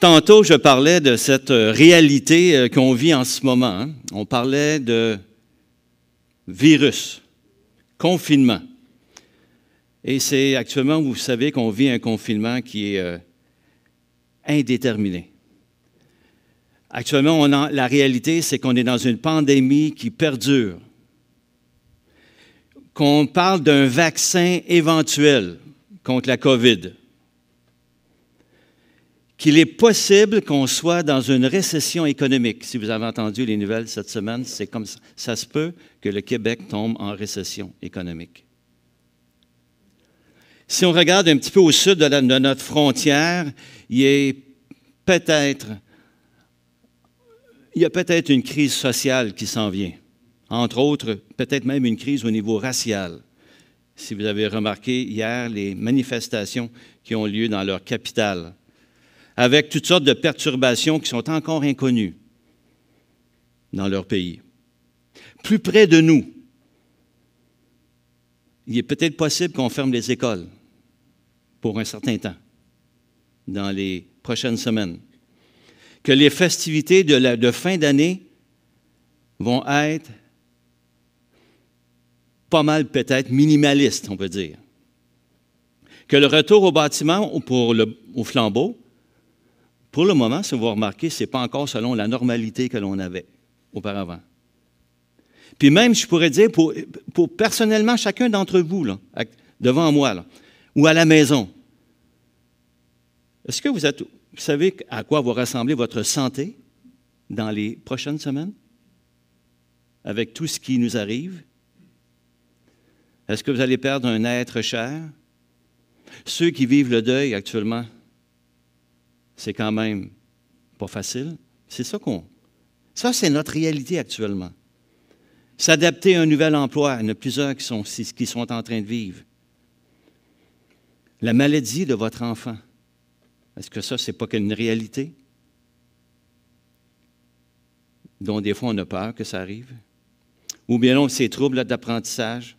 Tantôt, je parlais de cette euh, réalité euh, qu'on vit en ce moment. Hein. On parlait de virus, confinement. Et c'est actuellement, vous savez qu'on vit un confinement qui est euh, indéterminé. Actuellement, la réalité, c'est qu'on est dans une pandémie qui perdure, qu'on parle d'un vaccin éventuel contre la COVID qu'il est possible qu'on soit dans une récession économique. Si vous avez entendu les nouvelles cette semaine, c'est comme ça. se peut que le Québec tombe en récession économique. Si on regarde un petit peu au sud de, notre frontière, il y a peut-être une crise sociale qui s'en vient. Entre autres, peut-être même une crise au niveau racial. Si vous avez remarqué hier les manifestations qui ont lieu dans leur capitale avec toutes sortes de perturbations qui sont encore inconnues dans leur pays. Plus près de nous, il est peut-être possible qu'on ferme les écoles pour un certain temps, dans les prochaines semaines, que les festivités de, fin d'année vont être pas mal peut-être minimalistes, on peut dire, que le retour au bâtiment ou pour au flambeau pour le moment, si vous remarquez, ce n'est pas encore selon la normalité que l'on avait auparavant. Puis même, je pourrais dire, pour, personnellement, chacun d'entre vous, devant moi, ou à la maison, est-ce que vous, êtes, vous savez à quoi va ressembler votre santé dans les prochaines semaines, avec tout ce qui nous arrive? Est-ce que vous allez perdre un être cher? Ceux qui vivent le deuil actuellement, c'est quand même pas facile. C'est ça qu'on. Ça, c'est notre réalité actuellement. S'adapter à un nouvel emploi, il y en a plusieurs qui sont, qui sont en train de vivre. La maladie de votre enfant, est-ce que ça, c'est pas qu'une réalité? Dont des fois on a peur que ça arrive. Ou bien on ces troubles d'apprentissage,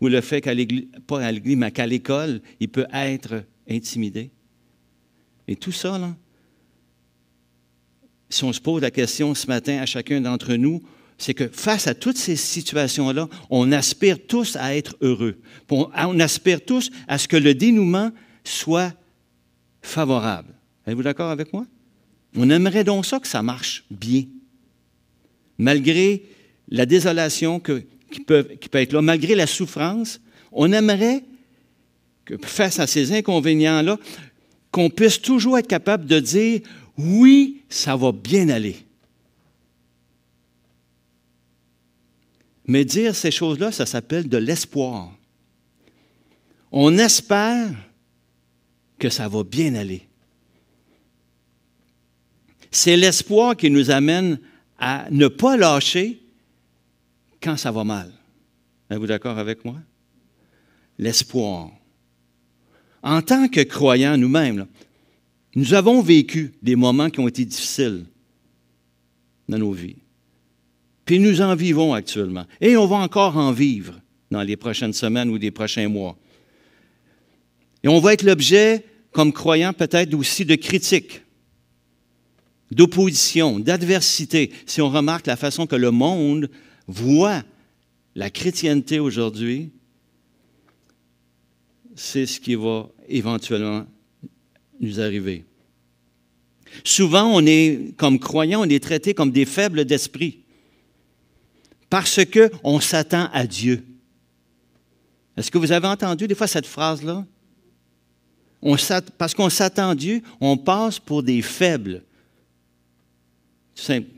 ou le fait qu'à l'église, pas à l'église, mais qu'à l'école, il peut être intimidé. Et tout ça, là, si on se pose la question ce matin à chacun d'entre nous, c'est que face à toutes ces situations-là, on aspire tous à être heureux. On aspire tous à ce que le dénouement soit favorable. Êtes-vous d'accord avec moi? On aimerait donc ça que ça marche bien. Malgré la désolation qui, qui peut être là, malgré la souffrance, on aimerait que face à ces inconvénients-là, qu'on puisse toujours être capable de dire, oui, ça va bien aller. Mais dire ces choses-là, ça s'appelle de l'espoir. On espère que ça va bien aller. C'est l'espoir qui nous amène à ne pas lâcher quand ça va mal. Êtes-vous d'accord avec moi? L'espoir en tant que croyants nous-mêmes, nous avons vécu des moments qui ont été difficiles dans nos vies. Puis nous en vivons actuellement. Et on va encore en vivre dans les prochaines semaines ou des prochains mois. Et on va être l'objet, comme croyants peut-être aussi, de critiques, d'opposition, d'adversité, si on remarque la façon que le monde voit la chrétienté aujourd'hui c'est ce qui va éventuellement nous arriver. Souvent, on est, comme croyants, on est traité comme des faibles d'esprit parce qu'on s'attend à Dieu. Est-ce que vous avez entendu des fois cette phrase-là? parce qu'on s'attend à Dieu, on passe pour des faibles. Tout simple.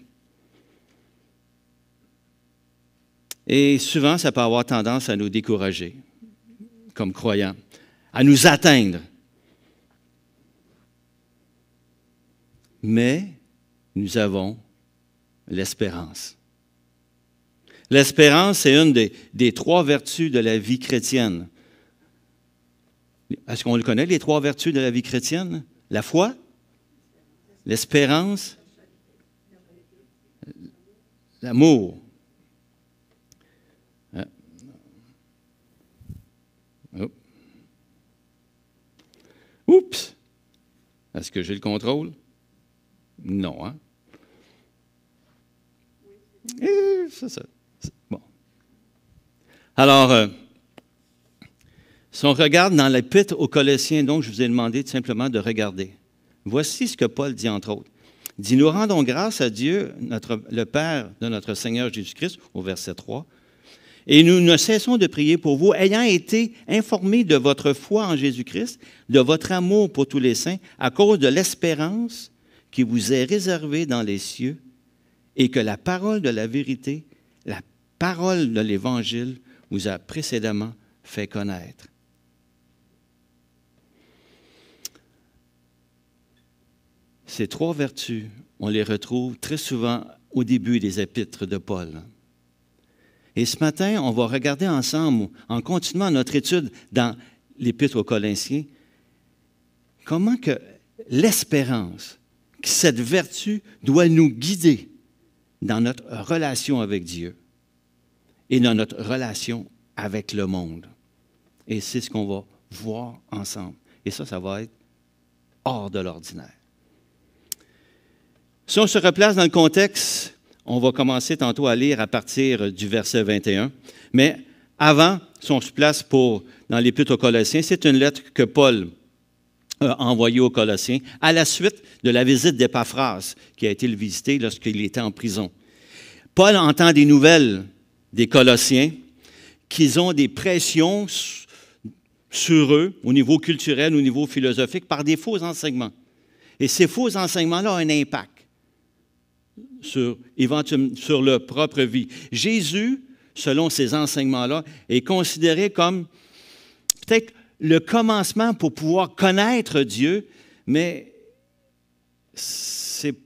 Et souvent, ça peut avoir tendance à nous décourager comme croyants à nous atteindre. Mais nous avons l'espérance. L'espérance, c'est une des, des, trois vertus de la vie chrétienne. Est-ce qu'on le connaît, les trois vertus de la vie chrétienne? La foi, l'espérance, l'amour. Oups! Est-ce que j'ai le contrôle? Non, hein? Eh, c'est ça. Bon. Alors, son euh, si on regarde dans l'épître aux Colossiens, donc, je vous ai demandé tout simplement de regarder. Voici ce que Paul dit, entre autres. Il dit, nous rendons grâce à Dieu, notre, le Père de notre Seigneur Jésus-Christ, au verset 3, et nous ne cessons de prier pour vous, ayant été informés de votre foi en Jésus-Christ, de votre amour pour tous les saints, à cause de l'espérance qui vous est réservée dans les cieux, et que la parole de la vérité, la parole de l'Évangile, vous a précédemment fait connaître. Ces trois vertus, on les retrouve très souvent au début des épîtres de Paul. Et ce matin, on va regarder ensemble, en continuant notre étude dans l'Épître aux Colossiens, comment que l'espérance, cette vertu doit nous guider dans notre relation avec Dieu et dans notre relation avec le monde. Et c'est ce qu'on va voir ensemble. Et ça, ça va être hors de l'ordinaire. Si on se replace dans le contexte on va commencer tantôt à lire à partir du verset 21. Mais avant, si on se place pour, dans l'Épître aux Colossiens, c'est une lettre que Paul a envoyée aux Colossiens à la suite de la visite d'Épaphras qui a été le visiter lorsqu'il était en prison. Paul entend des nouvelles des Colossiens qu'ils ont des pressions sur eux au niveau culturel, au niveau philosophique, par des faux enseignements. Et ces faux enseignements-là ont un impact sur, sur leur propre vie. Jésus, selon ces enseignements-là, est considéré comme peut-être le commencement pour pouvoir connaître Dieu, mais c'est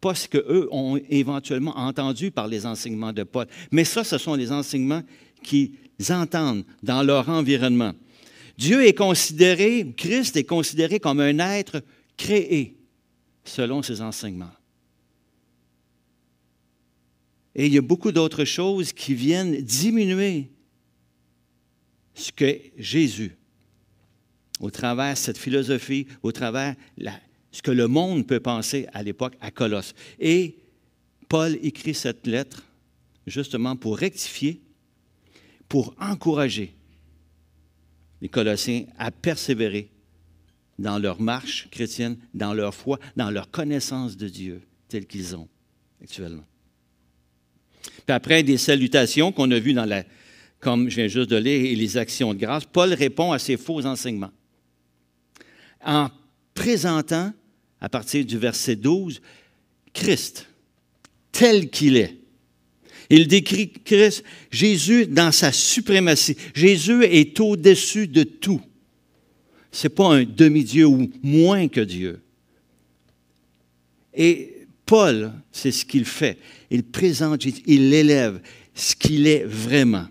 pas ce qu'eux ont éventuellement entendu par les enseignements de Paul. Mais ça, ce sont les enseignements qu'ils entendent dans leur environnement. Dieu est considéré, Christ est considéré comme un être créé selon ces enseignements. Et il y a beaucoup d'autres choses qui viennent diminuer ce que Jésus, au travers de cette philosophie, au travers de ce que le monde peut penser à l'époque à Colosse. Et Paul écrit cette lettre justement pour rectifier, pour encourager les Colossiens à persévérer dans leur marche chrétienne, dans leur foi, dans leur connaissance de Dieu telle qu'ils ont actuellement après des salutations qu'on a vues dans la, comme je viens juste de lire, et les actions de grâce, Paul répond à ces faux enseignements en présentant, à partir du verset 12, Christ tel qu'il est. Il décrit Christ, Jésus dans sa suprématie. Jésus est au-dessus de tout. Ce n'est pas un demi-dieu ou moins que Dieu. Et Paul, c'est ce qu'il fait il présente il élève ce qu'il est vraiment.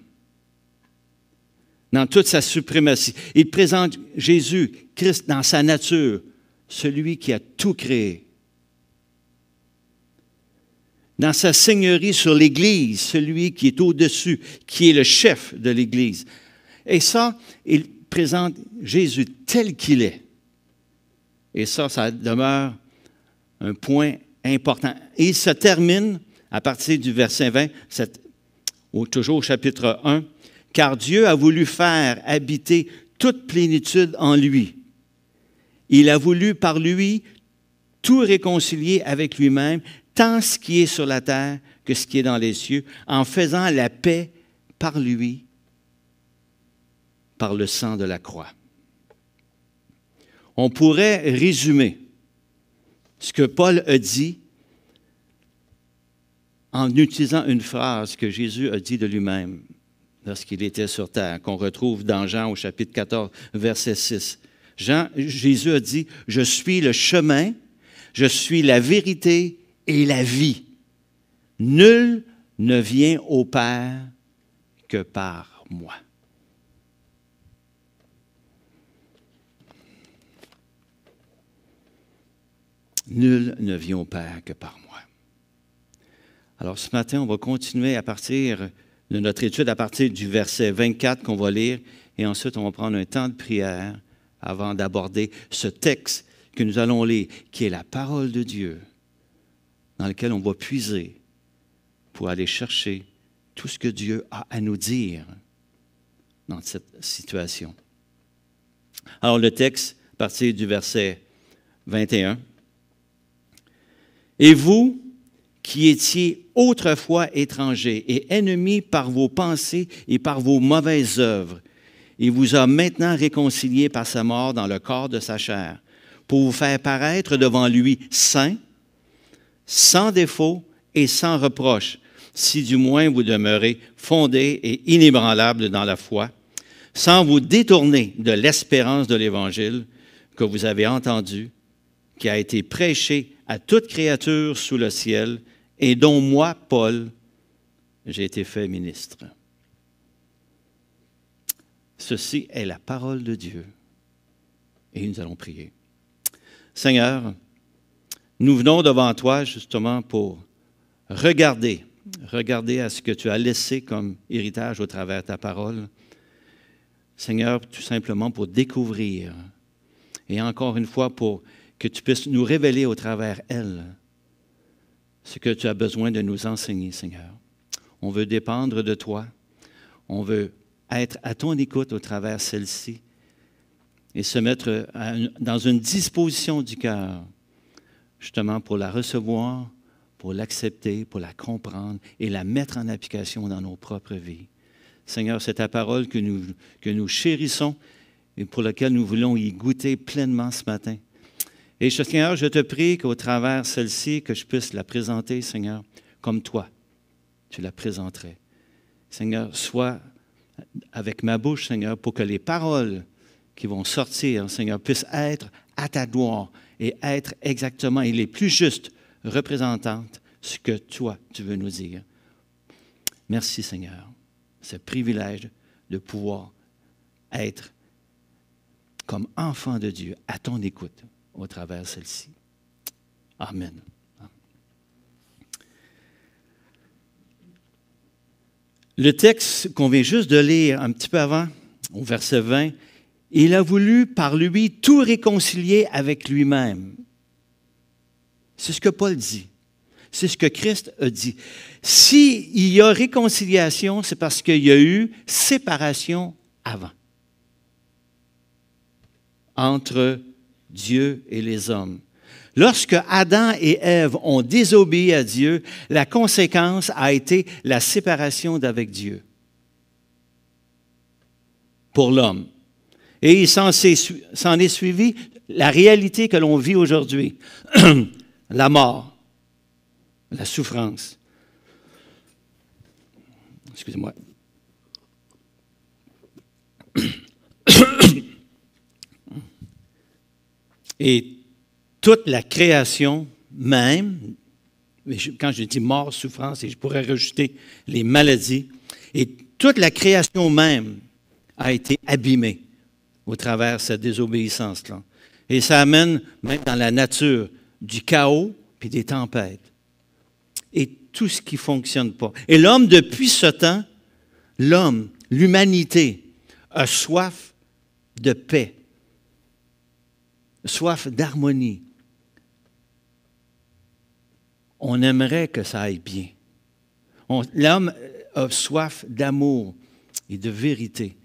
Dans toute sa suprématie, il présente Jésus, Christ, dans sa nature, celui qui a tout créé. Dans sa seigneurie sur l'Église, celui qui est au-dessus, qui est le chef de l'Église. Et ça, il présente Jésus tel qu'il est. Et ça, ça demeure un point important. Et il se termine à partir du verset 20, toujours au chapitre 1, car Dieu a voulu faire habiter toute plénitude en lui. Il a voulu par lui tout réconcilier avec lui-même, tant ce qui est sur la terre que ce qui est dans les cieux, en faisant la paix par lui, par le sang de la croix. On pourrait résumer ce que Paul a dit en utilisant une phrase que Jésus a dit de lui-même lorsqu'il était sur terre, qu'on retrouve dans Jean au chapitre 14, verset 6. Jean, Jésus a dit, je suis le chemin, je suis la vérité et la vie. Nul ne vient au Père que par moi. Nul ne vient au Père que par moi. Alors ce matin, on va continuer à partir de notre étude à partir du verset 24 qu'on va lire et ensuite on va prendre un temps de prière avant d'aborder ce texte que nous allons lire, qui est la parole de Dieu, dans lequel on va puiser pour aller chercher tout ce que Dieu a à nous dire dans cette situation. Alors le texte, à partir du verset 21, Et vous, qui étiez autrefois étranger et ennemi par vos pensées et par vos mauvaises œuvres. Il vous a maintenant réconcilié par sa mort dans le corps de sa chair, pour vous faire paraître devant lui saint, sans défaut et sans reproche, si du moins vous demeurez fondé et inébranlable dans la foi, sans vous détourner de l'espérance de l'Évangile que vous avez entendu, qui a été prêché à toute créature sous le ciel, et dont moi, Paul, j'ai été fait ministre. Ceci est la parole de Dieu. Et nous allons prier. Seigneur, nous venons devant toi justement pour regarder, regarder à ce que tu as laissé comme héritage au travers ta parole. Seigneur, tout simplement pour découvrir et encore une fois pour que tu puisses nous révéler au travers elle ce que tu as besoin de nous enseigner, Seigneur. On veut dépendre de toi. On veut être à ton écoute au travers de celle-ci et se mettre dans une disposition du cœur, justement pour la recevoir, pour l'accepter, pour la comprendre et la mettre en application dans nos propres vies. Seigneur, c'est ta parole que nous, que nous chérissons et pour laquelle nous voulons y goûter pleinement ce matin. Et Seigneur, je te prie qu'au travers celle-ci, que je puisse la présenter, Seigneur, comme toi, tu la présenterais. Seigneur, sois avec ma bouche, Seigneur, pour que les paroles qui vont sortir, Seigneur, puissent être à ta gloire et être exactement et les plus justes représentantes ce que toi, tu veux nous dire. Merci, Seigneur, ce privilège de pouvoir être comme enfant de Dieu à ton écoute au travers celle-ci. Amen. Le texte qu'on vient juste de lire un petit peu avant, au verset 20, il a voulu par lui tout réconcilier avec lui-même. C'est ce que Paul dit. C'est ce que Christ a dit. S'il il y a réconciliation, c'est parce qu'il y a eu séparation avant entre Dieu et les hommes. Lorsque Adam et Ève ont désobéi à Dieu, la conséquence a été la séparation d'avec Dieu pour l'homme. Et il s'en est suivi la réalité que l'on vit aujourd'hui, la mort, la souffrance. Excusez-moi. Et toute la création même, quand je dis mort, souffrance, et je pourrais rajouter les maladies, et toute la création même a été abîmée au travers de cette désobéissance-là. Et ça amène même dans la nature du chaos puis des tempêtes. Et tout ce qui ne fonctionne pas. Et l'homme, depuis ce temps, l'homme, l'humanité, a soif de paix, soif d'harmonie. On aimerait que ça aille bien. L'homme euh, a soif d'amour et de vérité.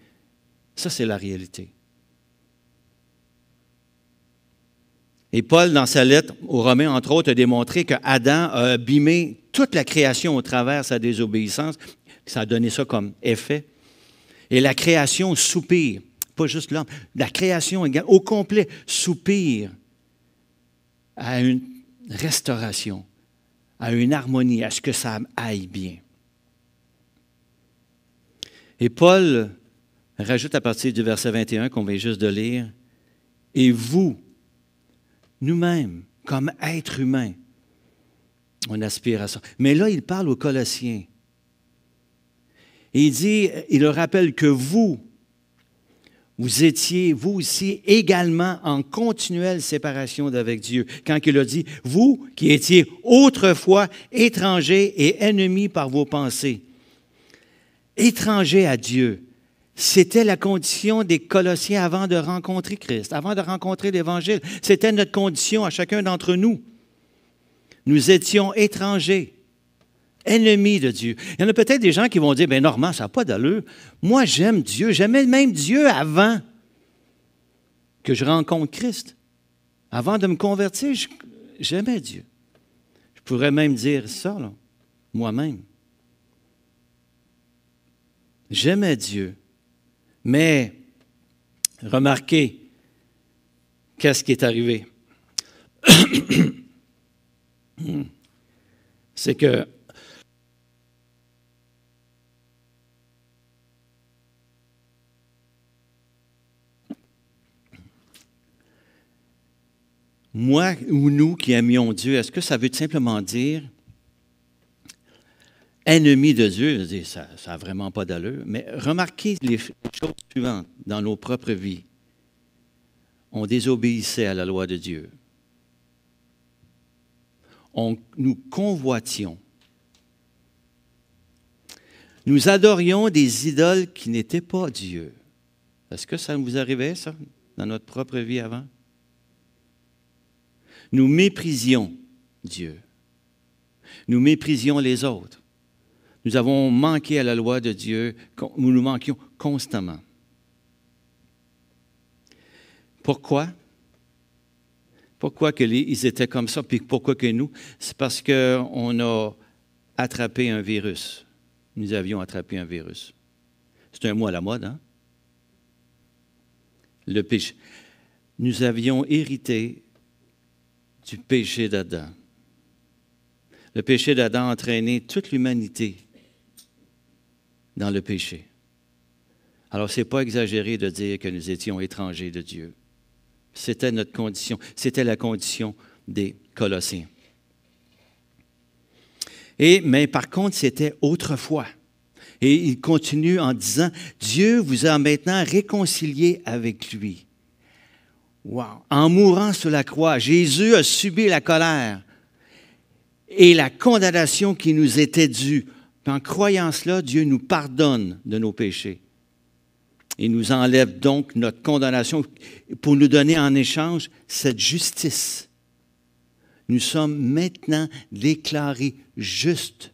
Ça, c'est la réalité. Et Paul, dans sa lettre aux Romains, entre autres, a démontré que Adam a abîmé toute la création au travers de sa désobéissance. Ça a donné ça comme effet. Et la création soupire pas juste l'homme, la création également, au complet, soupire à une restauration, à une harmonie, à ce que ça aille bien. Et Paul rajoute à partir du verset 21 qu'on vient juste de lire, et vous, nous-mêmes, comme êtres humains, on aspire à ça. Mais là, il parle aux Colossiens. il dit, il leur rappelle que vous, vous étiez, vous aussi, également en continuelle séparation d'avec Dieu. Quand il a dit, vous qui étiez autrefois étrangers et ennemis par vos pensées. Étrangers à Dieu, c'était la condition des Colossiens avant de rencontrer Christ, avant de rencontrer l'Évangile. C'était notre condition à chacun d'entre nous. Nous étions étrangers ennemi de Dieu. Il y en a peut-être des gens qui vont dire, ben normal ça n'a pas d'allure. Moi, j'aime Dieu. J'aimais même Dieu avant que je rencontre Christ. Avant de me convertir, j'aimais Dieu. Je pourrais même dire ça, moi-même. J'aimais Dieu. Mais remarquez, qu'est-ce qui est arrivé? C'est que moi ou nous qui aimions Dieu, est-ce que ça veut simplement dire ennemi de Dieu? Je ça n'a vraiment pas d'allure. Mais remarquez les choses suivantes dans nos propres vies. On désobéissait à la loi de Dieu. On, nous convoitions. Nous adorions des idoles qui n'étaient pas Dieu. Est-ce que ça vous arrivait, ça, dans notre propre vie avant? Nous méprisions Dieu. Nous méprisions les autres. Nous avons manqué à la loi de Dieu, nous nous manquions constamment. Pourquoi? Pourquoi qu'ils ils étaient comme ça, puis pourquoi que nous? C'est parce qu'on a attrapé un virus. Nous avions attrapé un virus. C'est un mot à la mode, hein? Le péché. Nous avions hérité du péché d'Adam. Le péché d'Adam a entraîné toute l'humanité dans le péché. Alors, ce n'est pas exagéré de dire que nous étions étrangers de Dieu. C'était notre condition, c'était la condition des Colossiens. Et, mais par contre, c'était autrefois. Et il continue en disant, Dieu vous a maintenant réconcilié avec lui en mourant sur la croix, Jésus a subi la colère et la condamnation qui nous était due. en croyant cela, Dieu nous pardonne de nos péchés. Il nous enlève donc notre condamnation pour nous donner en échange cette justice. Nous sommes maintenant déclarés justes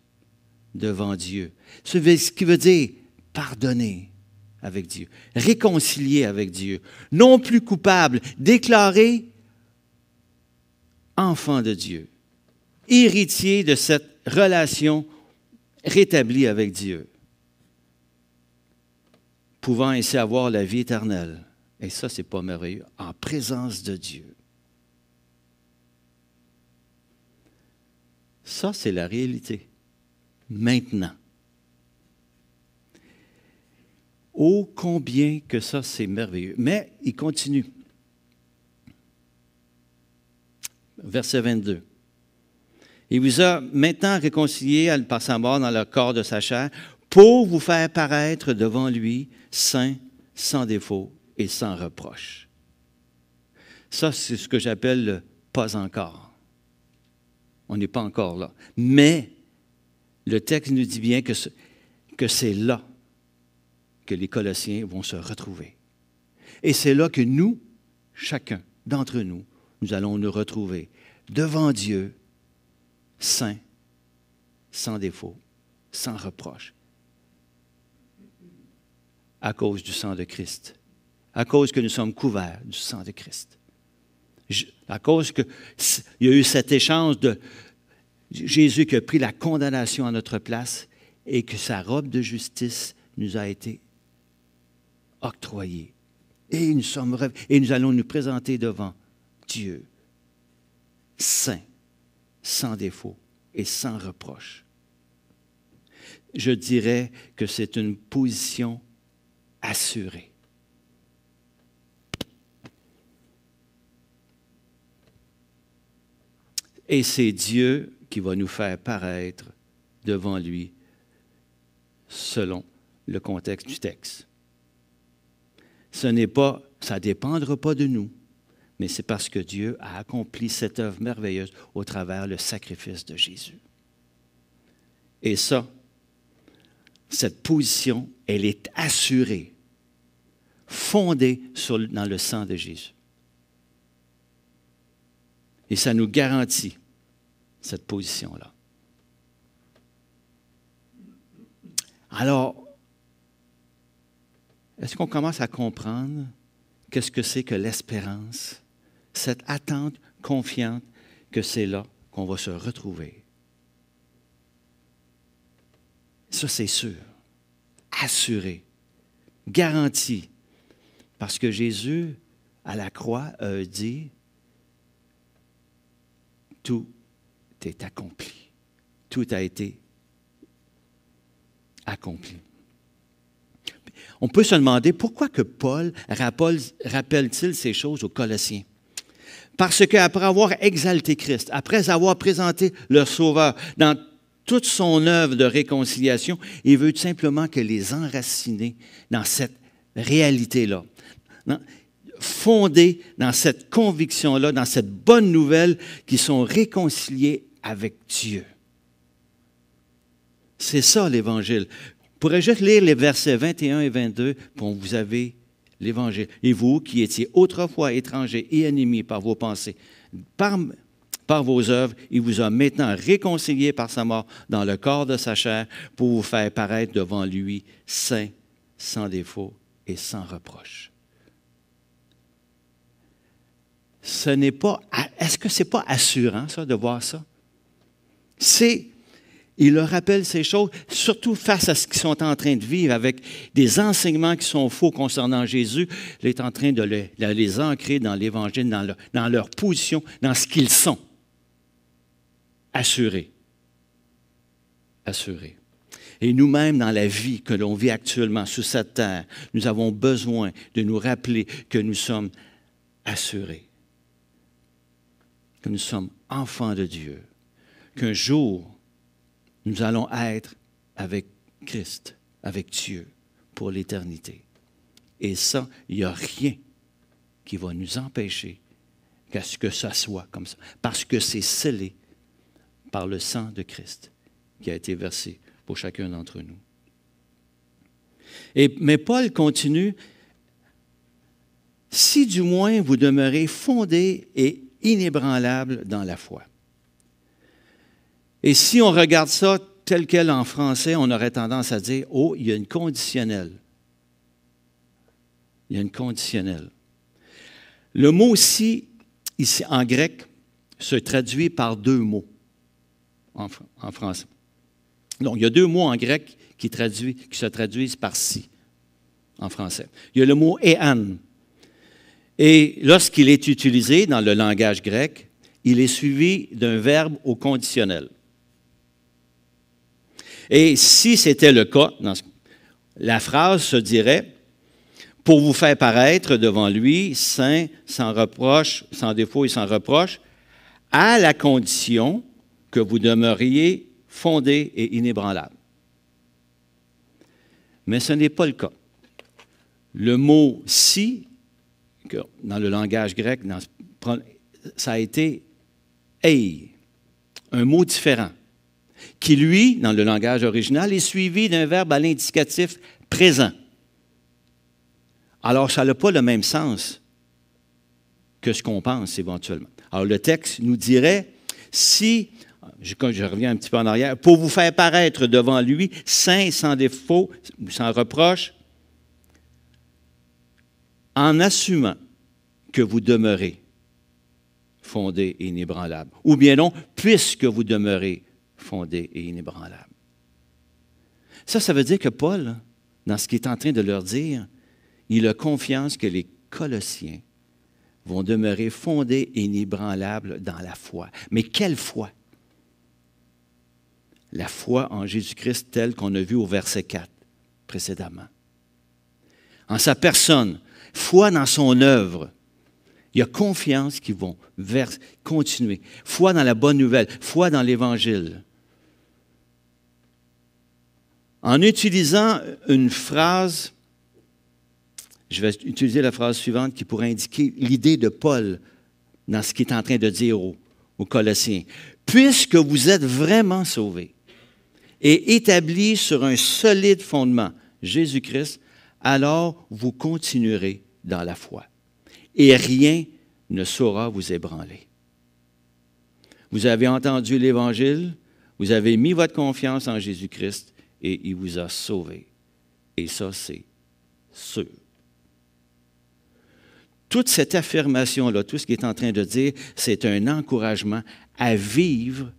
devant Dieu. Ce qui veut dire pardonner avec Dieu, réconcilié avec Dieu, non plus coupable, déclaré enfant de Dieu, héritier de cette relation rétablie avec Dieu, pouvant ainsi avoir la vie éternelle. Et ça, c'est pas merveilleux, en présence de Dieu. Ça, c'est la réalité. Maintenant. Oh, combien que ça, c'est merveilleux. Mais il continue. Verset 22. Il vous a maintenant réconcilié par sa mort dans le corps de sa chair pour vous faire paraître devant lui saint, sans défaut et sans reproche. Ça, c'est ce que j'appelle le pas encore. On n'est pas encore là. Mais le texte nous dit bien que, c'est là que les Colossiens vont se retrouver. Et c'est là que nous, chacun d'entre nous, nous allons nous retrouver devant Dieu, saint, sans défaut, sans reproche, à cause du sang de Christ, à cause que nous sommes couverts du sang de Christ, à cause qu'il y a eu cet échange de Jésus qui a pris la condamnation à notre place et que sa robe de justice nous a été octroyé Et nous sommes et nous allons nous présenter devant Dieu, saint, sans défaut et sans reproche. Je dirais que c'est une position assurée. Et c'est Dieu qui va nous faire paraître devant lui selon le contexte du texte ce n'est pas, ça ne dépendra pas de nous, mais c'est parce que Dieu a accompli cette œuvre merveilleuse au travers le sacrifice de Jésus. Et ça, cette position, elle est assurée, fondée dans le sang de Jésus. Et ça nous garantit cette position-là. Alors, est-ce qu'on commence à comprendre qu'est-ce que c'est que l'espérance, cette attente confiante que c'est là qu'on va se retrouver? Ça, c'est sûr, assuré, garanti, parce que Jésus, à la croix, a dit, tout est accompli, tout a été accompli on peut se demander pourquoi que Paul rappelle-t-il ces choses aux Colossiens. Parce qu'après avoir exalté Christ, après avoir présenté leur Sauveur dans toute son œuvre de réconciliation, il veut simplement que les enraciner dans cette réalité-là, fondés dans cette conviction-là, dans cette bonne nouvelle qu'ils sont réconciliés avec Dieu. C'est ça l'Évangile pourrais juste lire les versets 21 et 22, pour vous avez l'Évangile. Et vous qui étiez autrefois étrangers et ennemis par vos pensées, par, vos œuvres, il vous a maintenant réconciliés par sa mort dans le corps de sa chair pour vous faire paraître devant lui saint, sans défaut et sans reproche. Ce n'est pas. Est-ce que ce n'est pas assurant, ça, de voir ça? C'est il leur rappelle ces choses, surtout face à ce qu'ils sont en train de vivre avec des enseignements qui sont faux concernant Jésus. Il est en train de les, ancrer dans l'Évangile, dans, dans leur position, dans ce qu'ils sont. Assurés. Assurés. Et nous-mêmes, dans la vie que l'on vit actuellement sur cette terre, nous avons besoin de nous rappeler que nous sommes assurés, que nous sommes enfants de Dieu, qu'un jour, nous allons être avec Christ, avec Dieu, pour l'éternité. Et ça, il n'y a rien qui va nous empêcher qu'à ce que ça soit comme ça, parce que c'est scellé par le sang de Christ qui a été versé pour chacun d'entre nous. Et, mais Paul continue, si du moins vous demeurez fondés et inébranlables dans la foi. Et si on regarde ça tel quel en français, on aurait tendance à dire, oh, il y a une conditionnelle. Il y a une conditionnelle. Le mot si, ici en grec, se traduit par deux mots en, français. Donc, il y a deux mots en grec qui, qui se traduisent par si en français. Il y a le mot éan. Et lorsqu'il est utilisé dans le langage grec, il est suivi d'un verbe au conditionnel. Et si c'était le cas, la phrase se dirait, pour vous faire paraître devant lui, saint, sans reproche, sans défaut et sans reproche, à la condition que vous demeuriez fondé et inébranlable. Mais ce n'est pas le cas. Le mot si, dans le langage grec, ça a été ei, un mot différent qui, lui, dans le langage original, est suivi d'un verbe à l'indicatif présent. Alors, ça n'a pas le même sens que ce qu'on pense éventuellement. Alors, le texte nous dirait, si, je, reviens un petit peu en arrière, pour vous faire paraître devant lui, saint, sans défaut, sans reproche, en assumant que vous demeurez fondé et inébranlable. Ou bien non, puisque vous demeurez fondée et inébranlable. Ça, ça veut dire que Paul, dans ce qu'il est en train de leur dire, il a confiance que les Colossiens vont demeurer fondés et inébranlables dans la foi. Mais quelle foi? La foi en Jésus-Christ telle qu'on a vu au verset 4 précédemment. En sa personne, foi dans son œuvre. Il y a confiance qu'ils vont vers, continuer. Foi dans la bonne nouvelle, foi dans l'Évangile en utilisant une phrase, je vais utiliser la phrase suivante qui pourrait indiquer l'idée de Paul dans ce qu'il est en train de dire aux, Colossiens. Puisque vous êtes vraiment sauvés et établis sur un solide fondement, Jésus-Christ, alors vous continuerez dans la foi. Et rien ne saura vous ébranler. Vous avez entendu l'Évangile, vous avez mis votre confiance en Jésus-Christ, et il vous a sauvé. Et ça, c'est sûr. Toute cette affirmation-là, tout ce qu'il est en train de dire, c'est un encouragement à vivre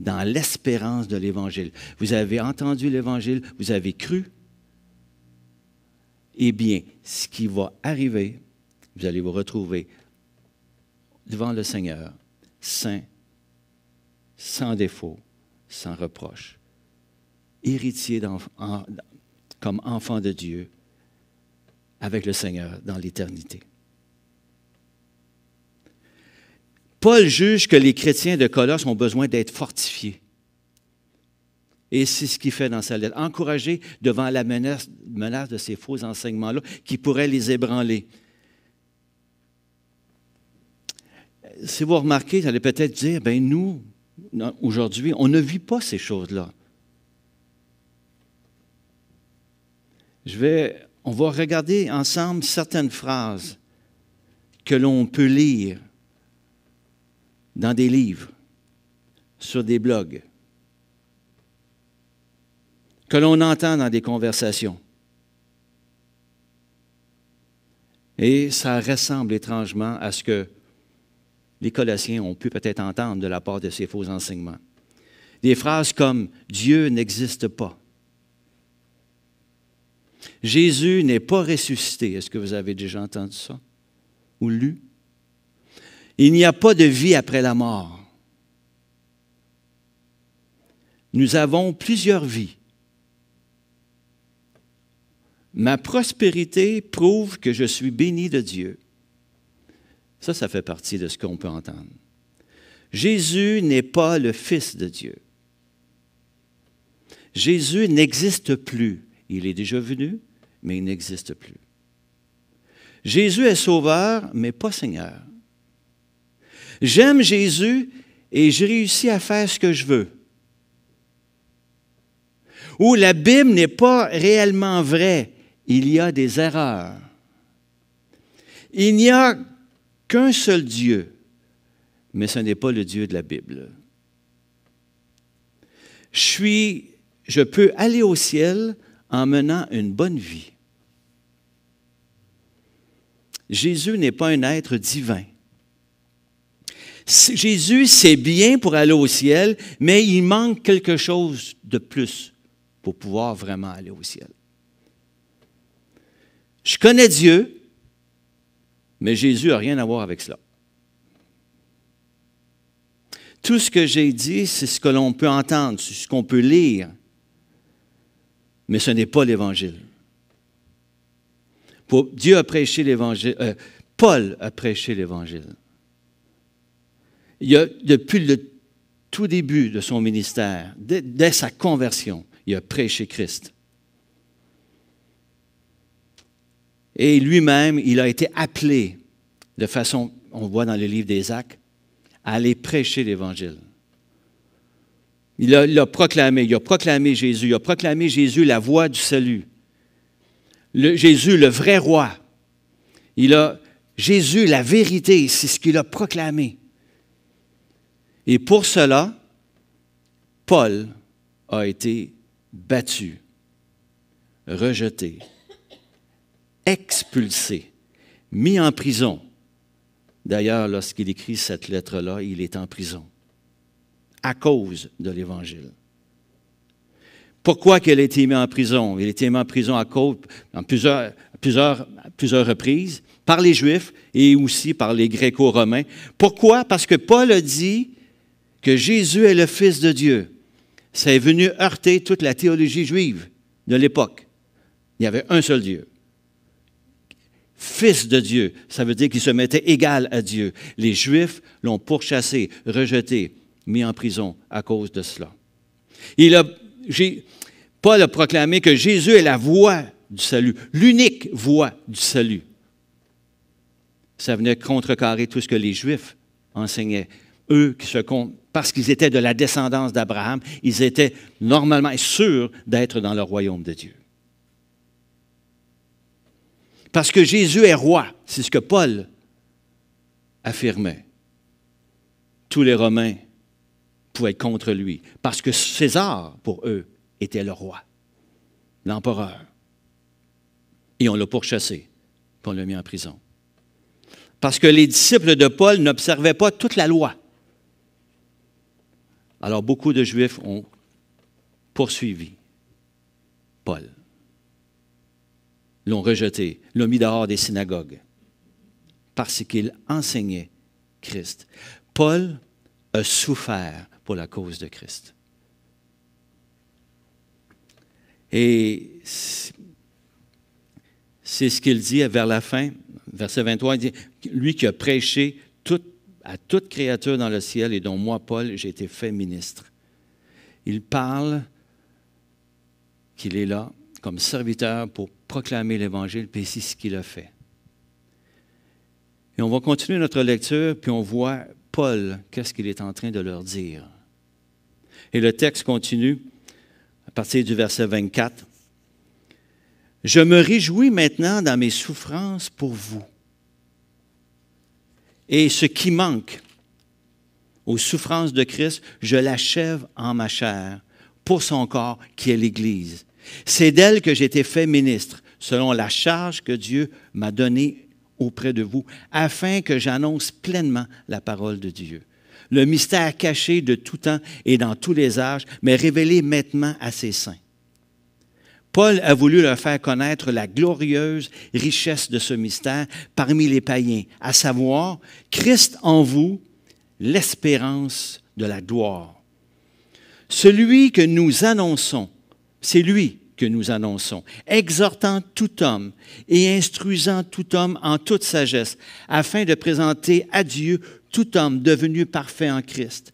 dans l'espérance de l'Évangile. Vous avez entendu l'Évangile, vous avez cru. Eh bien, ce qui va arriver, vous allez vous retrouver devant le Seigneur, saint, sans défaut, sans reproche héritier comme enfant de Dieu avec le Seigneur dans l'éternité. Paul juge que les chrétiens de Colosse ont besoin d'être fortifiés. Et c'est ce qu'il fait dans sa lettre. Encourager devant la menace, menace de ces faux enseignements-là qui pourraient les ébranler. Si vous remarquez, vous allez peut-être dire, ben nous, aujourd'hui, on ne vit pas ces choses-là. Je vais, on va regarder ensemble certaines phrases que l'on peut lire dans des livres, sur des blogs, que l'on entend dans des conversations. Et ça ressemble étrangement à ce que les Colossiens ont pu peut-être entendre de la part de ces faux enseignements. Des phrases comme Dieu n'existe pas. Jésus n'est pas ressuscité. Est-ce que vous avez déjà entendu ça ou lu? Il n'y a pas de vie après la mort. Nous avons plusieurs vies. Ma prospérité prouve que je suis béni de Dieu. Ça, ça fait partie de ce qu'on peut entendre. Jésus n'est pas le Fils de Dieu. Jésus n'existe plus. Il est déjà venu, mais il n'existe plus. Jésus est sauveur, mais pas Seigneur. J'aime Jésus et je réussis à faire ce que je veux. Ou la Bible n'est pas réellement vraie, il y a des erreurs. Il n'y a qu'un seul Dieu, mais ce n'est pas le Dieu de la Bible. Je suis, je peux aller au ciel en menant une bonne vie. Jésus n'est pas un être divin. Jésus, c'est bien pour aller au ciel, mais il manque quelque chose de plus pour pouvoir vraiment aller au ciel. Je connais Dieu, mais Jésus n'a rien à voir avec cela. Tout ce que j'ai dit, c'est ce que l'on peut entendre, c'est ce qu'on peut lire, mais ce n'est pas l'Évangile. Dieu a prêché l'Évangile, euh, Paul a prêché l'Évangile. Il a, depuis le tout début de son ministère, dès, dès sa conversion, il a prêché Christ. Et lui-même, il a été appelé de façon, on voit dans le livre des Actes, à aller prêcher l'Évangile. Il a proclamé, il a proclamé Jésus, il a proclamé Jésus la voie du salut. Le, Jésus, le vrai roi. Il a Jésus, la vérité, c'est ce qu'il a proclamé. Et pour cela, Paul a été battu, rejeté, expulsé, mis en prison. D'ailleurs, lorsqu'il écrit cette lettre-là, il est en prison à cause de l'Évangile. Pourquoi qu'elle a été mis en prison? Il a été mis en prison à cause, en plusieurs, plusieurs, plusieurs reprises, par les Juifs et aussi par les Gréco-Romains. Pourquoi? Parce que Paul a dit que Jésus est le Fils de Dieu. Ça est venu heurter toute la théologie juive de l'époque. Il y avait un seul Dieu. Fils de Dieu, ça veut dire qu'il se mettait égal à Dieu. Les Juifs l'ont pourchassé, rejeté mis en prison à cause de cela. Il a, Paul a proclamé que Jésus est la voie du salut, l'unique voie du salut. Ça venait contrecarrer tout ce que les Juifs enseignaient. Eux qui se parce qu'ils étaient de la descendance d'Abraham, ils étaient normalement sûrs d'être dans le royaume de Dieu. Parce que Jésus est roi, c'est ce que Paul affirmait. Tous les Romains être contre lui, parce que César, pour eux, était le roi, l'empereur. Et on l'a pourchassé, puis on l'a mis en prison. Parce que les disciples de Paul n'observaient pas toute la loi. Alors beaucoup de Juifs ont poursuivi Paul, l'ont rejeté, l'ont mis dehors des synagogues, parce qu'il enseignait Christ. Paul a souffert pour la cause de Christ. Et c'est ce qu'il dit vers la fin, verset 23, il dit, lui qui a prêché à toute créature dans le ciel et dont moi, Paul, j'ai été fait ministre. Il parle qu'il est là comme serviteur pour proclamer l'Évangile, puis c'est ce qu'il a fait. Et on va continuer notre lecture, puis on voit Paul, qu'est-ce qu'il est en train de leur dire. Et le texte continue à partir du verset 24. Je me réjouis maintenant dans mes souffrances pour vous. Et ce qui manque aux souffrances de Christ, je l'achève en ma chair, pour son corps qui est l'Église. C'est d'elle que j'ai été fait ministre, selon la charge que Dieu m'a donnée auprès de vous, afin que j'annonce pleinement la parole de Dieu le mystère caché de tout temps et dans tous les âges, mais révélé maintenant à ses saints. Paul a voulu leur faire connaître la glorieuse richesse de ce mystère parmi les païens, à savoir Christ en vous, l'espérance de la gloire. Celui que nous annonçons, c'est lui, que nous annonçons, exhortant tout homme et instruisant tout homme en toute sagesse, afin de présenter à Dieu tout homme devenu parfait en Christ.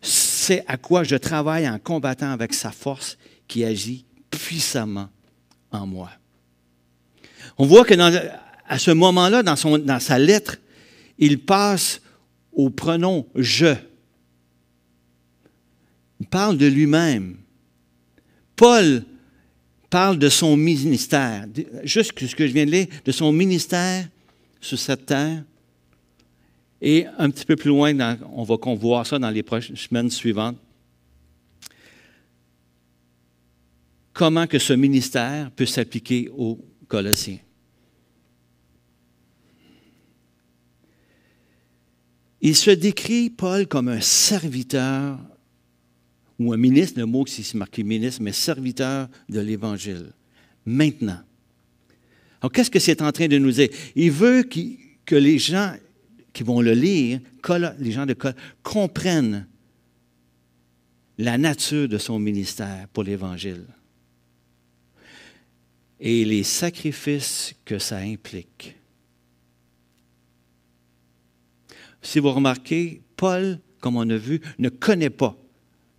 C'est à quoi je travaille en combattant avec sa force qui agit puissamment en moi. On voit que à ce moment-là, dans, dans sa lettre, il passe au pronom je. Il parle de lui-même. Paul parle de son ministère, juste ce que je viens de lire, de son ministère sur cette terre. Et un petit peu plus loin, on va voir ça dans les prochaines semaines suivantes. Comment que ce ministère peut s'appliquer aux Colossiens. Il se décrit, Paul, comme un serviteur ou un ministre, le mot qui s'est marqué ministre, mais serviteur de l'Évangile. Maintenant. Alors, qu'est-ce que c'est en train de nous dire? Il veut que les gens qui vont le lire, les gens de comprennent la nature de son ministère pour l'Évangile et les sacrifices que ça implique. Si vous remarquez, Paul, comme on a vu, ne connaît pas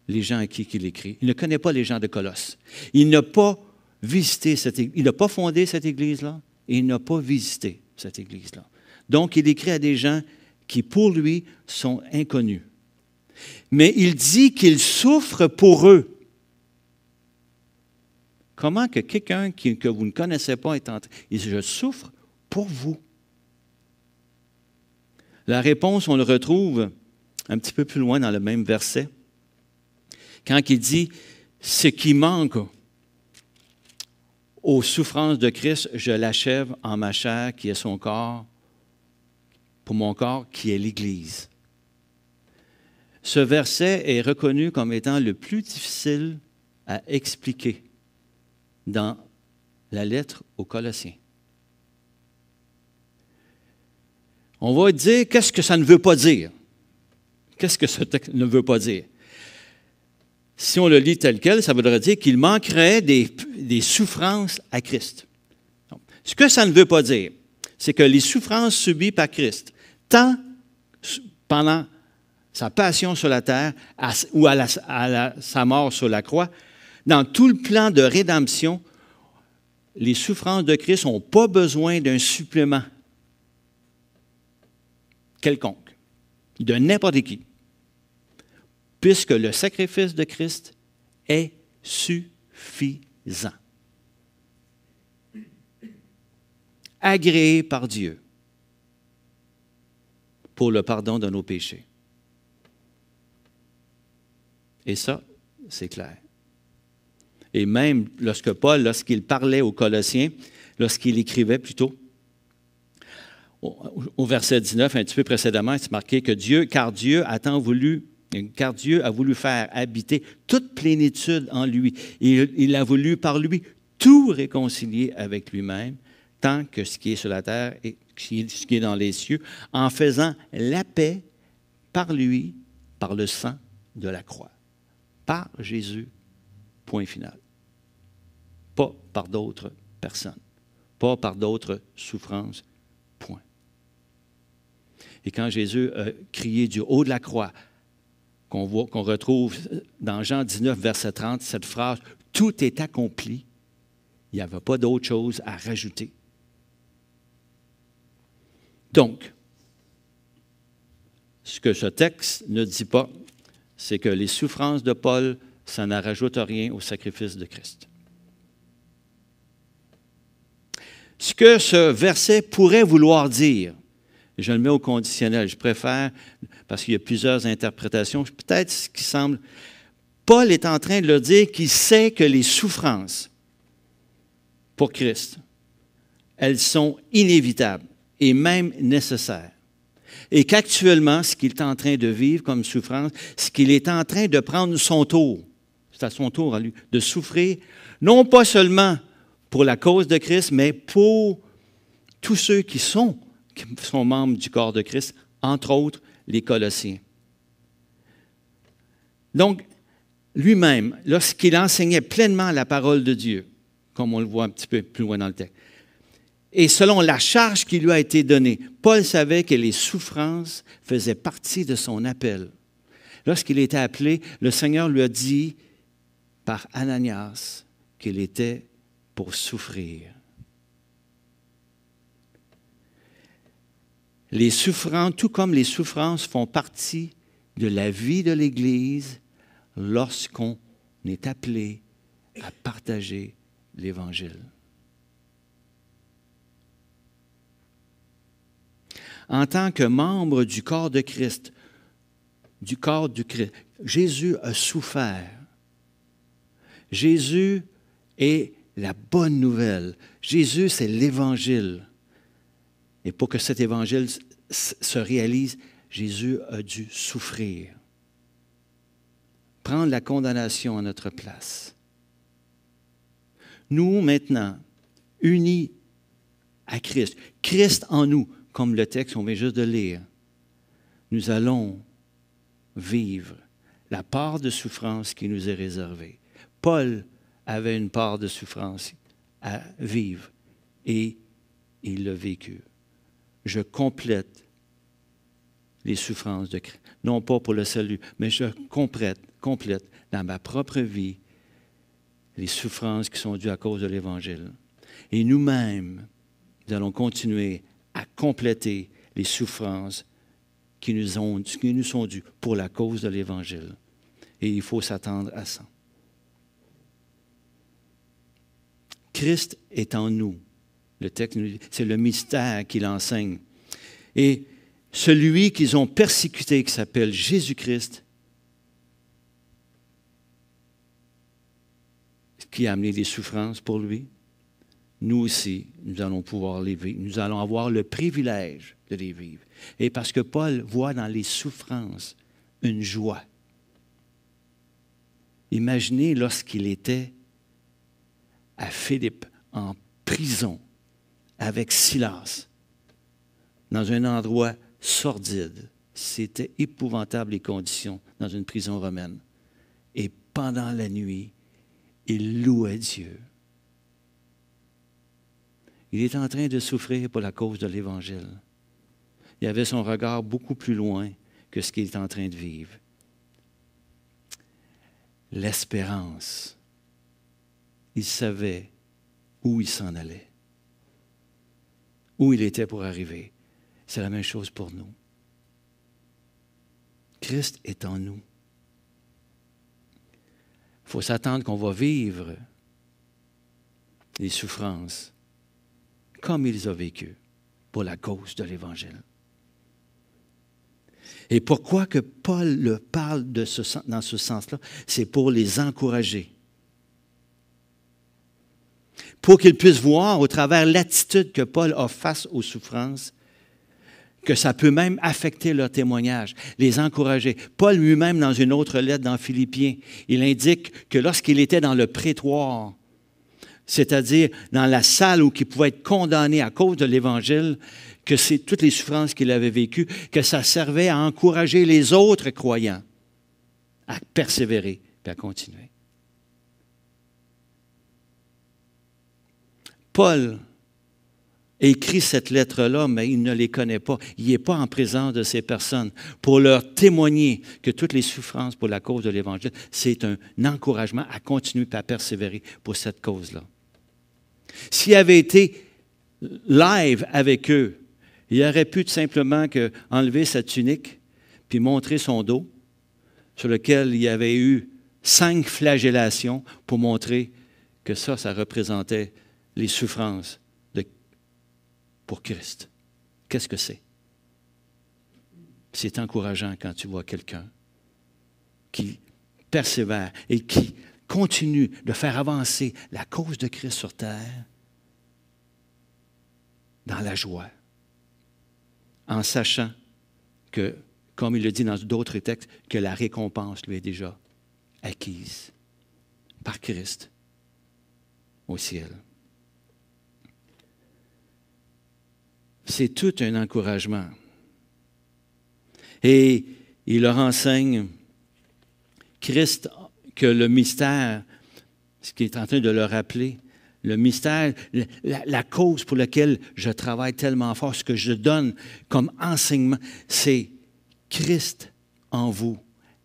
les gens à qui il écrit. Il ne connaît pas les gens de Colosse. Il n'a pas visité cette Il n'a pas fondé cette église-là et il n'a pas visité cette église-là. Donc, il écrit à des gens qui, pour lui, sont inconnus. Mais il dit qu'il souffre pour eux. Comment que quelqu'un que vous ne connaissez pas est en train... Il je souffre pour vous. La réponse, on le retrouve un petit peu plus loin dans le même verset quand il dit ce qui manque aux souffrances de Christ, je l'achève en ma chair qui est son corps, pour mon corps qui est l'Église. Ce verset est reconnu comme étant le plus difficile à expliquer dans la lettre aux Colossiens. On va dire qu'est-ce que ça ne veut pas dire. Qu'est-ce que ce texte ne veut pas dire? si on le lit tel quel, ça voudrait dire qu'il manquerait des, souffrances à Christ. ce que ça ne veut pas dire, c'est que les souffrances subies par Christ, tant pendant sa passion sur la terre ou à, sa mort sur la croix, dans tout le plan de rédemption, les souffrances de Christ n'ont pas besoin d'un supplément quelconque, de n'importe qui puisque le sacrifice de Christ est suffisant. Agréé par Dieu pour le pardon de nos péchés. Et ça, c'est clair. Et même lorsque Paul, lorsqu'il parlait aux Colossiens, lorsqu'il écrivait plutôt, au, verset 19, un petit peu précédemment, il se marqué que Dieu, car Dieu a tant voulu car Dieu a voulu faire habiter toute plénitude en lui. Et il a voulu par lui tout réconcilier avec lui-même, tant que ce qui est sur la terre et ce qui est dans les cieux, en faisant la paix par lui, par le sang de la croix. Par Jésus, point final. Pas par d'autres personnes, pas par d'autres souffrances, point. Et quand Jésus a crié du haut de la croix, qu'on retrouve dans Jean 19, verset 30, cette phrase, tout est accompli. Il n'y avait pas d'autre chose à rajouter. Donc, ce que ce texte ne dit pas, c'est que les souffrances de Paul, ça n'en rajoute rien au sacrifice de Christ. Ce que ce verset pourrait vouloir dire, je le mets au conditionnel, je préfère parce qu'il y a plusieurs interprétations. Peut-être ce qui semble. Paul est en train de le dire qu'il sait que les souffrances pour Christ, elles sont inévitables et même nécessaires. Et qu'actuellement, ce qu'il est en train de vivre comme souffrance, ce qu'il est en train de prendre son tour, c'est à son tour à lui, de souffrir, non pas seulement pour la cause de Christ, mais pour tous ceux qui sont, qui sont membres du corps de Christ, entre autres les Colossiens. Donc, lui-même, lorsqu'il enseignait pleinement la parole de Dieu, comme on le voit un petit peu plus loin dans le texte, et selon la charge qui lui a été donnée, Paul savait que les souffrances faisaient partie de son appel. Lorsqu'il était appelé, le Seigneur lui a dit par Ananias qu'il était pour souffrir. Les souffrances, tout comme les souffrances font partie de la vie de l'Église lorsqu'on est appelé à partager l'Évangile. En tant que membre du corps de Christ, du corps du Christ, Jésus a souffert. Jésus est la bonne nouvelle. Jésus, c'est l'Évangile. Et pour que cet évangile se réalise, Jésus a dû souffrir, prendre la condamnation à notre place. Nous, maintenant, unis à Christ, Christ en nous, comme le texte on vient juste de lire, nous allons vivre la part de souffrance qui nous est réservée. Paul avait une part de souffrance à vivre et il l'a vécu je complète les souffrances de Christ. Non pas pour le salut, mais je complète, complète dans ma propre vie les souffrances qui sont dues à cause de l'Évangile. Et nous-mêmes, nous allons continuer à compléter les souffrances qui nous, qui nous sont dues pour la cause de l'Évangile. Et il faut s'attendre à ça. Christ est en nous le texte, c'est le mystère qu'il enseigne. Et celui qu'ils ont persécuté, qui s'appelle Jésus-Christ, qui a amené des souffrances pour lui, nous aussi, nous allons pouvoir les vivre. Nous allons avoir le privilège de les vivre. Et parce que Paul voit dans les souffrances une joie. Imaginez lorsqu'il était à Philippe en prison avec silence, dans un endroit sordide. C'était épouvantable les conditions dans une prison romaine. Et pendant la nuit, il louait Dieu. Il est en train de souffrir pour la cause de l'Évangile. Il avait son regard beaucoup plus loin que ce qu'il est en train de vivre. L'espérance. Il savait où il s'en allait où il était pour arriver. C'est la même chose pour nous. Christ est en nous. Il faut s'attendre qu'on va vivre les souffrances comme ils ont vécu pour la cause de l'Évangile. Et pourquoi que Paul le parle de ce, dans ce sens-là, c'est pour les encourager pour qu'ils puissent voir au travers l'attitude que Paul a face aux souffrances, que ça peut même affecter leur témoignage, les encourager. Paul lui-même, dans une autre lettre dans Philippiens, il indique que lorsqu'il était dans le prétoire, c'est-à-dire dans la salle où il pouvait être condamné à cause de l'Évangile, que c'est toutes les souffrances qu'il avait vécues, que ça servait à encourager les autres croyants à persévérer et à continuer. Paul écrit cette lettre-là, mais il ne les connaît pas. Il n'est pas en présence de ces personnes pour leur témoigner que toutes les souffrances pour la cause de l'Évangile, c'est un encouragement à continuer à persévérer pour cette cause-là. S'il avait été live avec eux, il aurait pu tout simplement que enlever sa tunique puis montrer son dos sur lequel il y avait eu cinq flagellations pour montrer que ça, ça représentait les souffrances pour Christ. Qu'est-ce que c'est? C'est encourageant quand tu vois quelqu'un qui persévère et qui continue de faire avancer la cause de Christ sur terre dans la joie, en sachant que, comme il le dit dans d'autres textes, que la récompense lui est déjà acquise par Christ au ciel. c'est tout un encouragement. Et il leur enseigne Christ que le mystère, ce qu'il est en train de leur rappeler, le mystère, la, la, cause pour laquelle je travaille tellement fort, ce que je donne comme enseignement, c'est Christ en vous,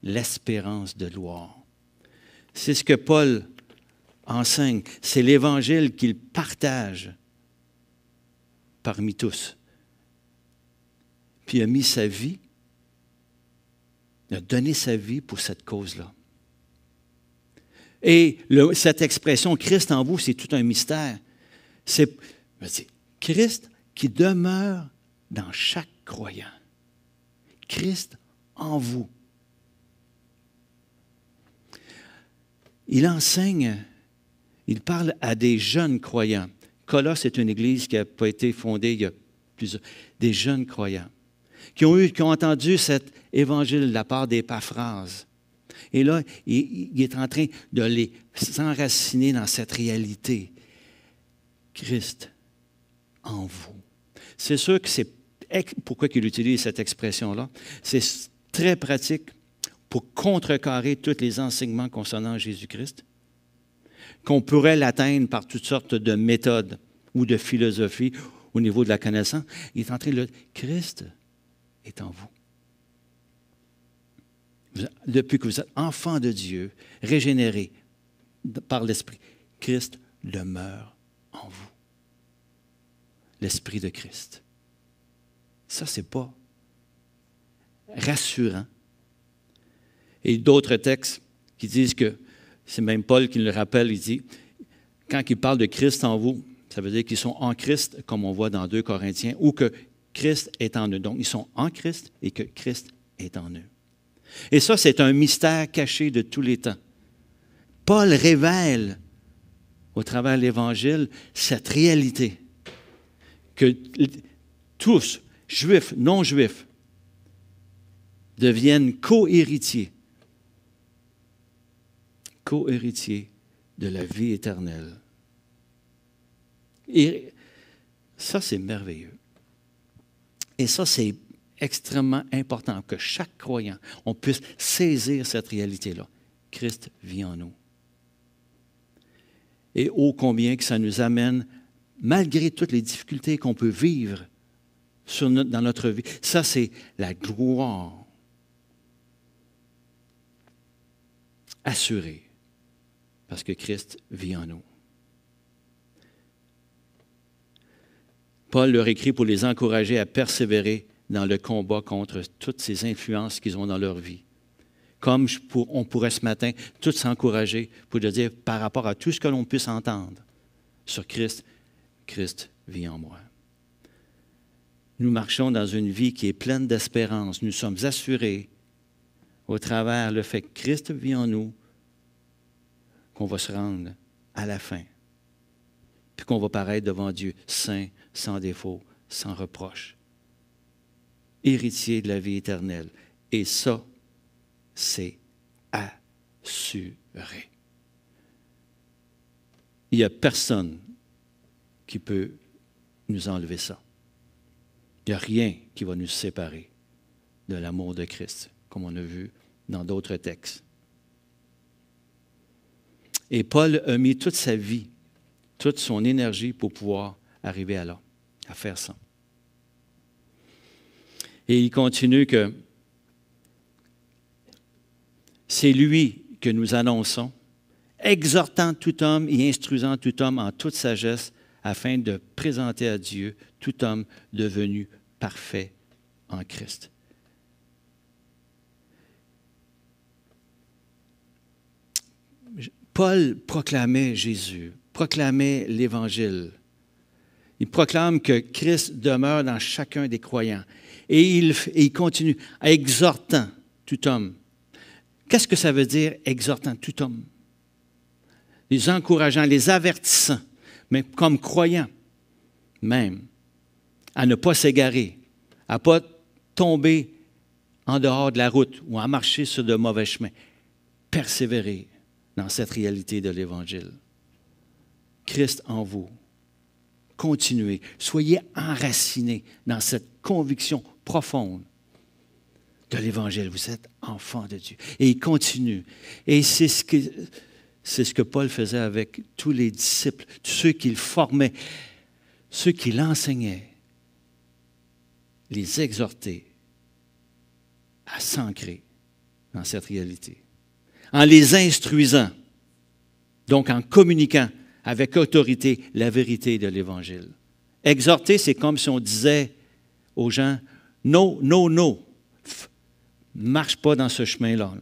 l'espérance de gloire. C'est ce que Paul enseigne, c'est l'évangile qu'il partage parmi tous. Puis il a mis sa vie, il a donné sa vie pour cette cause-là. Et cette expression Christ en vous, c'est tout un mystère. C'est Christ qui demeure dans chaque croyant. Christ en vous. Il enseigne, il parle à des jeunes croyants. Colosse est une église qui a pas été fondée il y a plusieurs... Des jeunes croyants qui ont, eu, qui entendu cet évangile de la part des Paphrases. Et là, il, est en train de les s'enraciner dans cette réalité. Christ en vous. C'est sûr que c'est... Pourquoi qu'il utilise cette expression-là? C'est très pratique pour contrecarrer tous les enseignements concernant Jésus-Christ qu'on pourrait l'atteindre par toutes sortes de méthodes ou de philosophies au niveau de la connaissance. Il est en train de le Christ est en vous. depuis que vous êtes enfant de Dieu, régénéré par l'Esprit, Christ demeure en vous. L'Esprit de Christ. Ça, c'est pas rassurant. Et d'autres textes qui disent que c'est même Paul qui le rappelle, il dit, quand il parle de Christ en vous, ça veut dire qu'ils sont en Christ, comme on voit dans 2 Corinthiens, ou que Christ est en eux. Donc, ils sont en Christ et que Christ est en eux. Et ça, c'est un mystère caché de tous les temps. Paul révèle au travers de l'Évangile cette réalité que tous, juifs, non-juifs, deviennent co-héritiers co-héritier de la vie éternelle. Et ça, c'est merveilleux. Et ça, c'est extrêmement important que chaque croyant, on puisse saisir cette réalité-là. Christ vit en nous. Et ô combien que ça nous amène, malgré toutes les difficultés qu'on peut vivre sur dans notre vie, ça c'est la gloire assurée parce que Christ vit en nous. Paul leur écrit pour les encourager à persévérer dans le combat contre toutes ces influences qu'ils ont dans leur vie. Comme on pourrait ce matin tous s'encourager pour dire par rapport à tout ce que l'on puisse entendre sur Christ, Christ vit en moi. Nous marchons dans une vie qui est pleine d'espérance. Nous sommes assurés au travers le fait que Christ vit en nous qu'on va se rendre à la fin, puis qu'on va paraître devant Dieu saint, sans défaut, sans reproche, héritier de la vie éternelle. Et ça, c'est assuré. Il n'y a personne qui peut nous enlever ça. Il n'y a rien qui va nous séparer de l'amour de Christ, comme on a vu dans d'autres textes. Et Paul a mis toute sa vie, toute son énergie pour pouvoir arriver à là, à faire ça. Et il continue que c'est lui que nous annonçons, exhortant tout homme et instruisant tout homme en toute sagesse, afin de présenter à Dieu tout homme devenu parfait en Christ. Paul proclamait Jésus, proclamait l'Évangile. Il proclame que Christ demeure dans chacun des croyants. Et il, continue, exhortant tout homme. Qu'est-ce que ça veut dire, exhortant tout homme? Les encourageant, les avertissant, mais comme croyants même, à ne pas s'égarer, à ne pas tomber en dehors de la route ou à marcher sur de mauvais chemins. Persévérer, dans cette réalité de l'Évangile. Christ en vous. Continuez. Soyez enracinés dans cette conviction profonde de l'Évangile. Vous êtes enfants de Dieu. Et il continue. Et c'est ce que, c'est ce que Paul faisait avec tous les disciples, ceux qu'il formait, ceux qu'il enseignait. Les exhorter à s'ancrer dans cette réalité en les instruisant, donc en communiquant avec autorité la vérité de l'Évangile. Exhorter, c'est comme si on disait aux gens, non, non, non, marche pas dans ce chemin-là.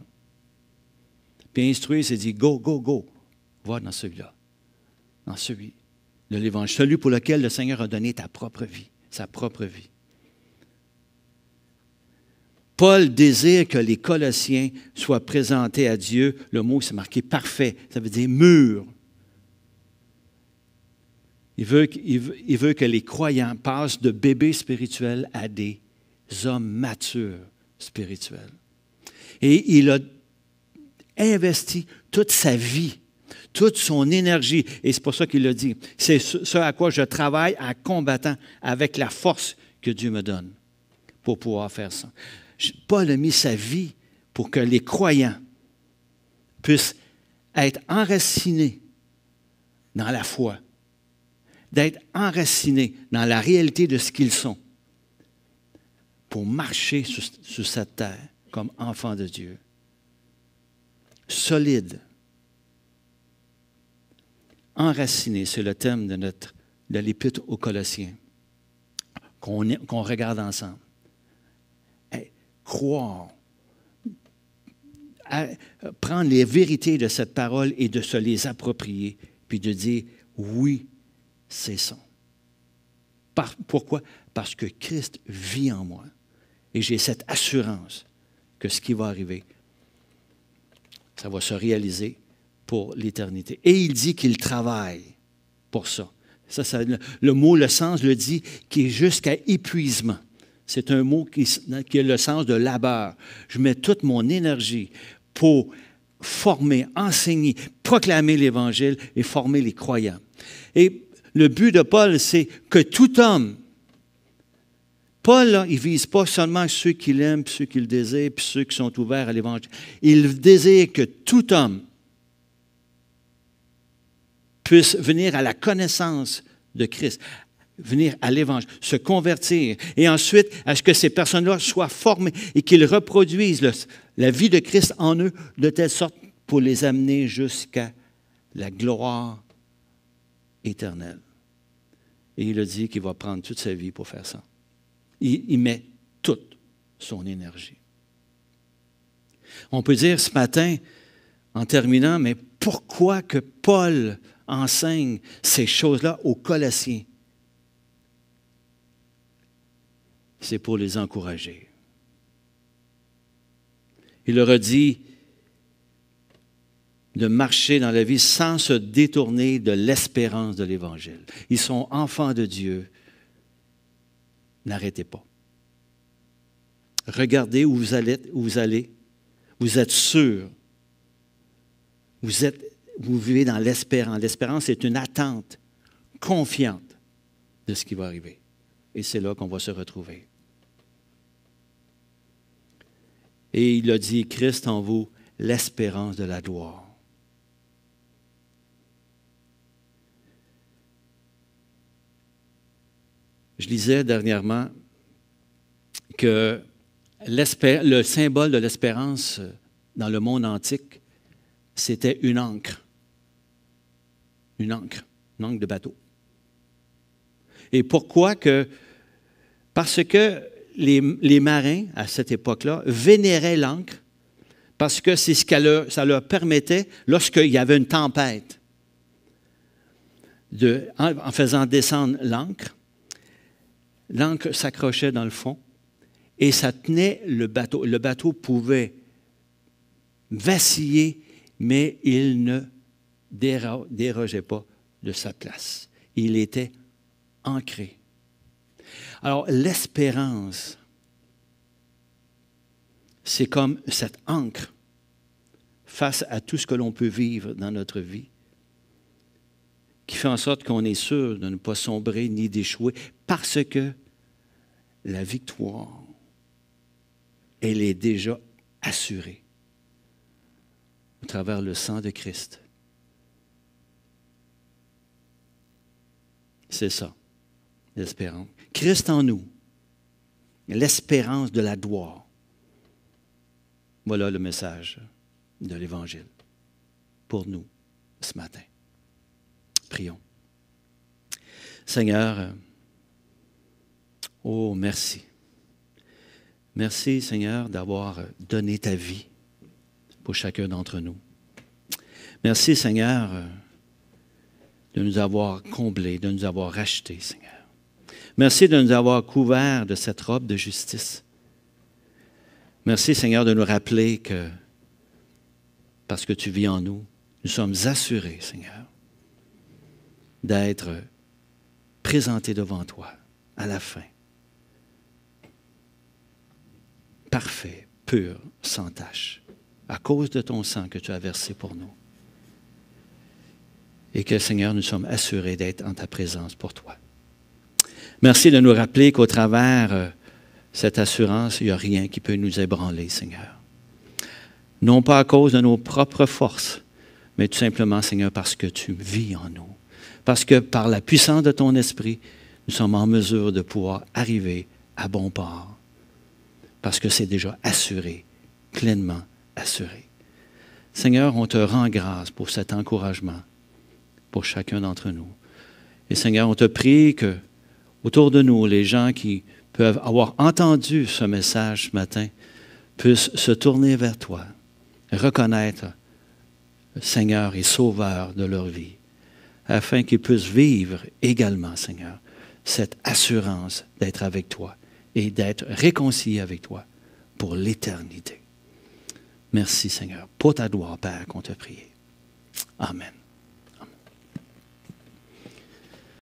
Puis instruire, c'est dire, go, go, go, va dans celui-là, dans celui de l'Évangile, celui pour lequel le Seigneur a donné ta propre vie, sa propre vie. Paul désire que les Colossiens soient présentés à Dieu. Le mot, c'est marqué parfait, ça veut dire mûr. Il veut, veut, que les croyants passent de bébés spirituels à des hommes matures spirituels. Et il a investi toute sa vie, toute son énergie, et c'est pour ça qu'il le dit, c'est ce à quoi je travaille en combattant avec la force que Dieu me donne pour pouvoir faire ça. Paul a mis sa vie pour que les croyants puissent être enracinés dans la foi, d'être enracinés dans la réalité de ce qu'ils sont, pour marcher sur, cette terre comme enfants de Dieu. solides, Enraciné, c'est le thème de, notre, l'épître aux Colossiens qu'on regarde ensemble croire, prendre les vérités de cette parole et de se les approprier, puis de dire oui, c'est ça. pourquoi? Parce que Christ vit en moi et j'ai cette assurance que ce qui va arriver, ça va se réaliser pour l'éternité. Et il dit qu'il travaille pour ça. Ça, le, mot, le sens le dit, qui est jusqu'à épuisement c'est un mot qui, a le sens de labeur. Je mets toute mon énergie pour former, enseigner, proclamer l'Évangile et former les croyants. Et le but de Paul, c'est que tout homme, Paul, il ne vise pas seulement ceux qu'il aime, ceux qu'il le ceux qui sont ouverts à l'Évangile. Il désire que tout homme puisse venir à la connaissance de Christ, venir à l'Évangile, se convertir, et ensuite à ce que ces personnes-là soient formées et qu'ils reproduisent la vie de Christ en eux de telle sorte pour les amener jusqu'à la gloire éternelle. Et il a dit qu'il va prendre toute sa vie pour faire ça. Il, il met toute son énergie. On peut dire ce matin, en terminant, mais pourquoi que Paul enseigne ces choses-là aux Colossiens? c'est pour les encourager. Il leur a dit de marcher dans la vie sans se détourner de l'espérance de l'Évangile. Ils sont enfants de Dieu. N'arrêtez pas. Regardez où vous allez. vous, êtes sûr. Vous, êtes, vous vivez dans l'espérance. L'espérance est une attente confiante de ce qui va arriver. Et c'est là qu'on va se retrouver. Et il a dit, Christ en vous, l'espérance de la gloire. Je lisais dernièrement que le symbole de l'espérance dans le monde antique, c'était une encre, Une ancre, une encre de bateau. Et pourquoi que... Parce que les, marins, à cette époque-là, vénéraient l'ancre parce que c'est ce que ça leur permettait, lorsqu'il y avait une tempête, en, faisant descendre l'ancre, l'ancre s'accrochait dans le fond et ça tenait le bateau. Le bateau pouvait vaciller, mais il ne dérogeait pas de sa place. Il était ancré. Alors, l'espérance, c'est comme cette ancre face à tout ce que l'on peut vivre dans notre vie, qui fait en sorte qu'on est sûr de ne pas sombrer ni d'échouer, parce que la victoire, elle est déjà assurée au travers le sang de Christ. C'est ça, l'espérance. Christ en nous, l'espérance de la gloire. Voilà le message de l'Évangile pour nous ce matin. Prions. Seigneur, euh, oh merci. Merci Seigneur d'avoir donné ta vie pour chacun d'entre nous. Merci Seigneur euh, de nous avoir comblés, de nous avoir rachetés Seigneur. Merci de nous avoir couverts de cette robe de justice. Merci Seigneur de nous rappeler que parce que tu vis en nous, nous sommes assurés, Seigneur, d'être présentés devant toi à la fin. Parfait, pur, sans tache, à cause de ton sang que tu as versé pour nous. Et que, Seigneur, nous sommes assurés d'être en ta présence pour toi. Merci de nous rappeler qu'au travers euh, cette assurance, il n'y a rien qui peut nous ébranler, Seigneur. Non pas à cause de nos propres forces, mais tout simplement, Seigneur, parce que tu vis en nous. Parce que par la puissance de ton esprit, nous sommes en mesure de pouvoir arriver à bon port. Parce que c'est déjà assuré, pleinement assuré. Seigneur, on te rend grâce pour cet encouragement pour chacun d'entre nous. Et Seigneur, on te prie que autour de nous, les gens qui peuvent avoir entendu ce message ce matin, puissent se tourner vers toi, reconnaître le Seigneur et Sauveur de leur vie, afin qu'ils puissent vivre également, Seigneur, cette assurance d'être avec toi et d'être réconciliés avec toi pour l'éternité. Merci Seigneur pour ta gloire, Père, qu'on te prie. Amen.